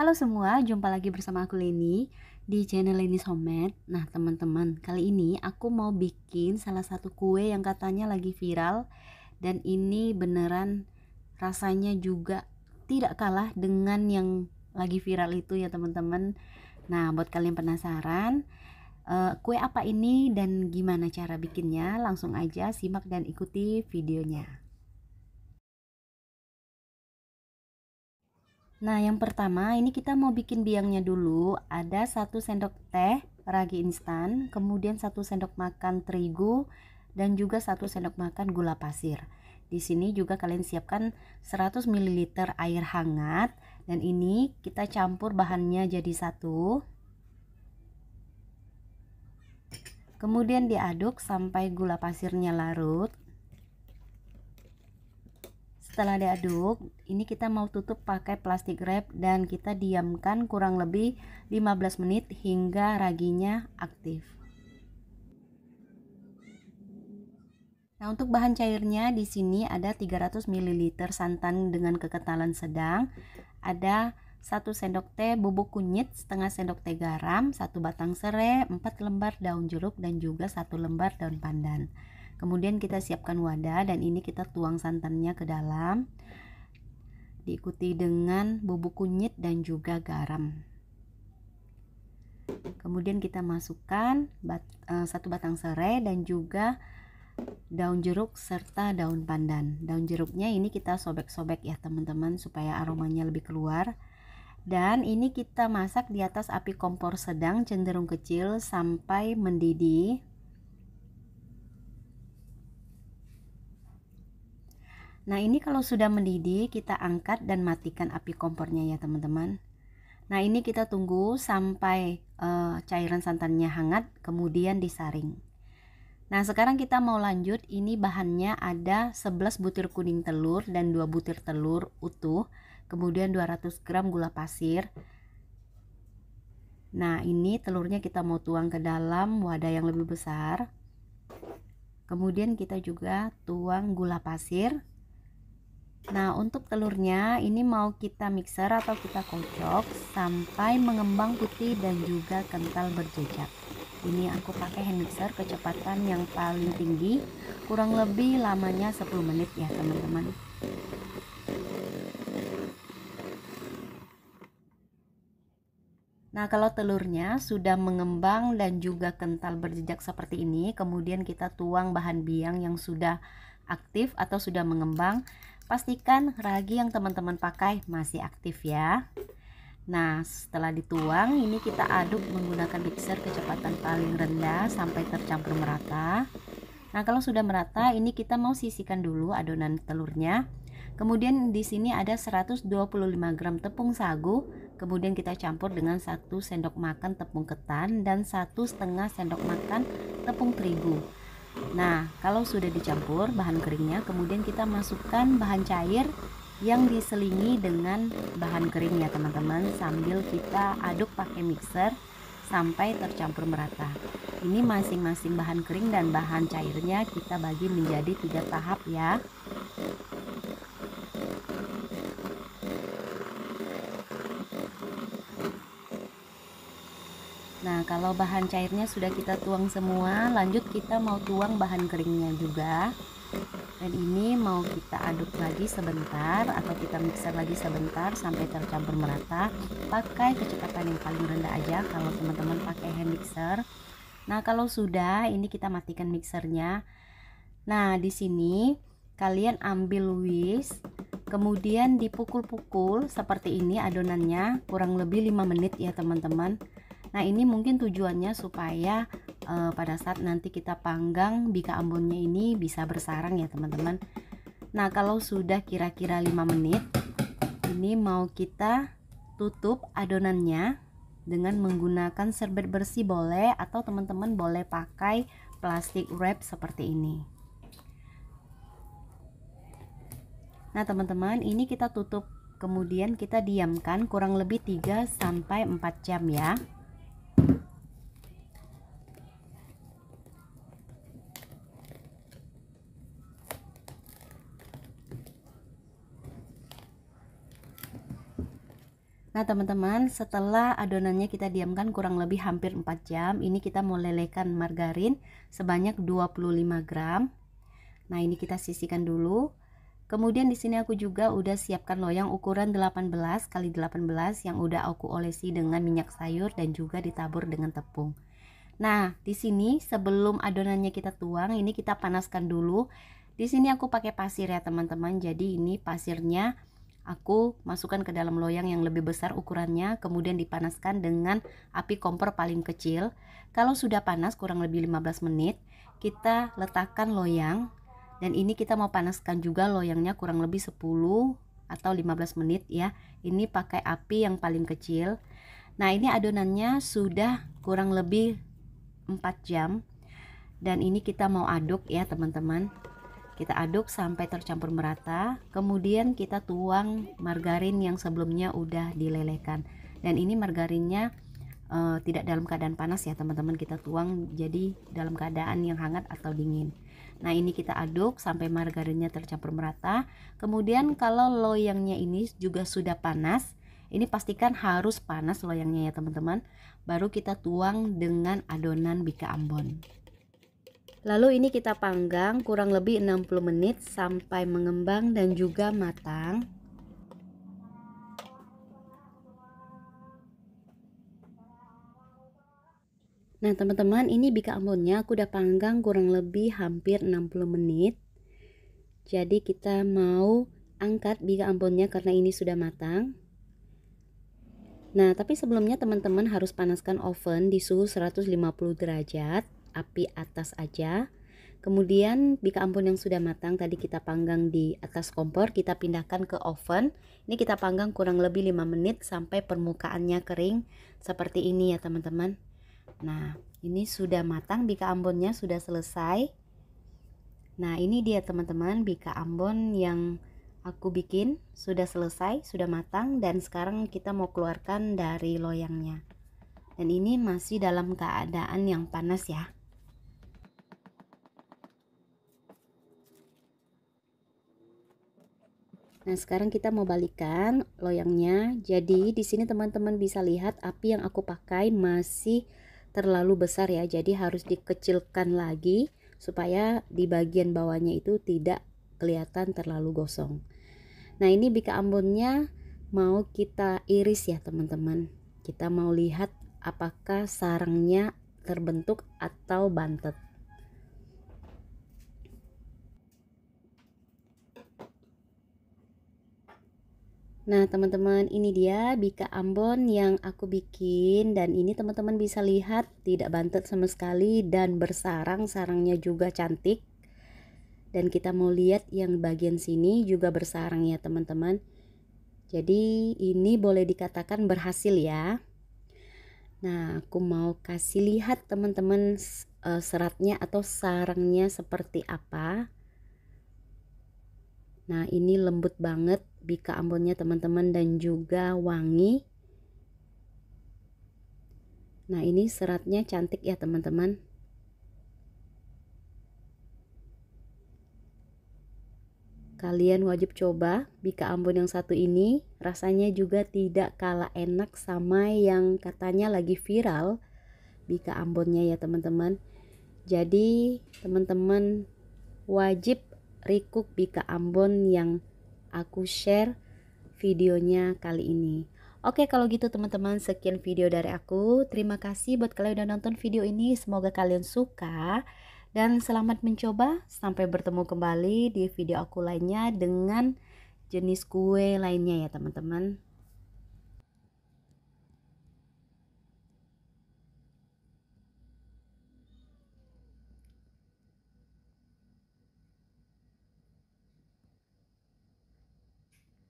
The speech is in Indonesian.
Halo semua, jumpa lagi bersama aku Leni di channel Leni's Somet Nah, teman-teman, kali ini aku mau bikin salah satu kue yang katanya lagi viral dan ini beneran rasanya juga tidak kalah dengan yang lagi viral itu ya, teman-teman. Nah, buat kalian penasaran uh, kue apa ini dan gimana cara bikinnya, langsung aja simak dan ikuti videonya. Nah yang pertama ini kita mau bikin biangnya dulu Ada satu sendok teh ragi instan Kemudian satu sendok makan terigu Dan juga satu sendok makan gula pasir di sini juga kalian siapkan 100 ml air hangat dan ini kita campur bahannya jadi satu kemudian diaduk sampai gula pasirnya larut setelah diaduk ini kita mau tutup pakai plastik wrap dan kita diamkan kurang lebih 15 menit hingga raginya aktif Nah, untuk bahan cairnya di sini ada 300 ml santan dengan kekentalan sedang, ada 1 sendok teh bubuk kunyit, setengah sendok teh garam, satu batang serai, 4 lembar daun jeruk dan juga satu lembar daun pandan. Kemudian kita siapkan wadah dan ini kita tuang santannya ke dalam. Diikuti dengan bubuk kunyit dan juga garam. Kemudian kita masukkan bat, e, satu batang serai dan juga daun jeruk serta daun pandan. Daun jeruknya ini kita sobek-sobek ya teman-teman supaya aromanya lebih keluar. Dan ini kita masak di atas api kompor sedang cenderung kecil sampai mendidih Nah ini kalau sudah mendidih kita angkat dan matikan api kompornya ya teman-teman. Nah ini kita tunggu sampai uh, cairan santannya hangat kemudian disaring. Nah sekarang kita mau lanjut ini bahannya ada 11 butir kuning telur dan 2 butir telur utuh kemudian 200 gram gula pasir Nah ini telurnya kita mau tuang ke dalam wadah yang lebih besar Kemudian kita juga tuang gula pasir Nah untuk telurnya ini mau kita mixer atau kita kocok sampai mengembang putih dan juga kental berjejak ini aku pakai hand mixer kecepatan yang paling tinggi kurang lebih lamanya 10 menit ya teman-teman Nah kalau telurnya sudah mengembang dan juga kental berjejak seperti ini kemudian kita tuang bahan biang yang sudah aktif atau sudah mengembang Pastikan ragi yang teman-teman pakai masih aktif ya. Nah, setelah dituang, ini kita aduk menggunakan mixer kecepatan paling rendah sampai tercampur merata. Nah, kalau sudah merata, ini kita mau sisihkan dulu adonan telurnya. Kemudian di sini ada 125 gram tepung sagu, kemudian kita campur dengan 1 sendok makan tepung ketan dan satu setengah sendok makan tepung terigu. Nah, kalau sudah dicampur bahan keringnya, kemudian kita masukkan bahan cair yang diselingi dengan bahan keringnya, teman-teman sambil kita aduk pakai mixer sampai tercampur merata ini masing-masing bahan kering dan bahan cairnya kita bagi menjadi tiga tahap ya Nah kalau bahan cairnya sudah kita tuang semua lanjut kita mau tuang bahan keringnya juga dan ini mau kita aduk lagi sebentar atau kita mixer lagi sebentar sampai tercampur merata pakai kecepatan yang paling rendah aja kalau teman-teman pakai hand mixer Nah kalau sudah ini kita matikan mixernya Nah di sini kalian ambil whisk kemudian dipukul-pukul seperti ini adonannya kurang lebih 5 menit ya teman-teman Nah, ini mungkin tujuannya supaya e, pada saat nanti kita panggang bika ambonnya ini bisa bersarang ya, teman-teman. Nah, kalau sudah kira-kira 5 menit, ini mau kita tutup adonannya dengan menggunakan serbet bersih boleh atau teman-teman boleh pakai plastik wrap seperti ini. Nah, teman-teman, ini kita tutup kemudian kita diamkan kurang lebih 3 sampai 4 jam ya. Nah teman-teman setelah adonannya kita diamkan kurang lebih hampir 4 jam Ini kita mau lelehkan margarin sebanyak 25 gram Nah ini kita sisihkan dulu Kemudian di sini aku juga udah siapkan loyang ukuran 18 kali 18 yang udah aku olesi dengan minyak sayur dan juga ditabur dengan tepung. Nah, di sini sebelum adonannya kita tuang, ini kita panaskan dulu. Di sini aku pakai pasir ya, teman-teman. Jadi ini pasirnya Aku masukkan ke dalam loyang yang lebih besar ukurannya, kemudian dipanaskan dengan api kompor paling kecil. Kalau sudah panas kurang lebih 15 menit, kita letakkan loyang dan ini kita mau panaskan juga loyangnya kurang lebih 10 atau 15 menit ya. Ini pakai api yang paling kecil. Nah, ini adonannya sudah kurang lebih 4 jam. Dan ini kita mau aduk ya, teman-teman. Kita aduk sampai tercampur merata. Kemudian kita tuang margarin yang sebelumnya udah dilelehkan. Dan ini margarinnya uh, tidak dalam keadaan panas ya teman-teman kita tuang jadi dalam keadaan yang hangat atau dingin nah ini kita aduk sampai margarinnya tercampur merata kemudian kalau loyangnya ini juga sudah panas ini pastikan harus panas loyangnya ya teman-teman baru kita tuang dengan adonan bika ambon Lalu ini kita panggang kurang lebih 60 menit sampai mengembang dan juga matang. Nah teman-teman ini bika ambonnya aku udah panggang kurang lebih hampir 60 menit Jadi kita mau angkat bika ambonnya karena ini sudah matang Nah tapi sebelumnya teman-teman harus panaskan oven di suhu 150 derajat api atas aja. Kemudian bika ampun yang sudah matang tadi kita panggang di atas kompor, kita pindahkan ke oven. Ini kita panggang kurang lebih 5 menit sampai permukaannya kering seperti ini ya teman-teman. Nah, ini sudah matang bika ambonnya sudah selesai. Nah, ini dia teman-teman bika ambon yang aku bikin sudah selesai, sudah matang dan sekarang kita mau keluarkan dari loyangnya. Dan ini masih dalam keadaan yang panas ya. Nah, sekarang kita mau balikan loyangnya. Jadi, di sini teman-teman bisa lihat api yang aku pakai masih terlalu besar ya. Jadi, harus dikecilkan lagi supaya di bagian bawahnya itu tidak kelihatan terlalu gosong. Nah, ini bika ambonnya mau kita iris ya, teman-teman. Kita mau lihat apakah sarangnya terbentuk atau bantet. Nah teman-teman ini dia bika Ambon yang aku bikin dan ini teman-teman bisa lihat tidak bantet sama sekali dan bersarang sarangnya juga cantik dan kita mau lihat yang bagian sini juga bersarang ya teman-teman jadi ini boleh dikatakan berhasil ya Nah aku mau kasih lihat teman-teman e, seratnya atau sarangnya seperti apa Nah ini lembut banget bika Ambonnya teman-teman dan juga wangi nah ini seratnya cantik ya teman-teman kalian wajib coba bika Ambon yang satu ini rasanya juga tidak kalah enak sama yang katanya lagi viral bika Ambonnya ya teman-teman jadi teman-teman wajib rikuk bika Ambon yang aku share videonya kali ini. Oke kalau gitu teman-teman sekian video dari aku. Terima kasih buat kalian udah nonton video ini. Semoga kalian suka dan selamat mencoba. Sampai bertemu kembali di video aku lainnya dengan jenis kue lainnya ya teman-teman.